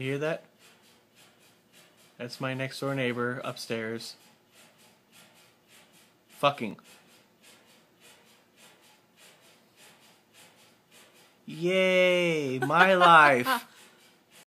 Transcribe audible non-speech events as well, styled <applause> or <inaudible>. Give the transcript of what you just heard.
You hear that? That's my next door neighbor upstairs. Fucking. Yay, my <laughs> life.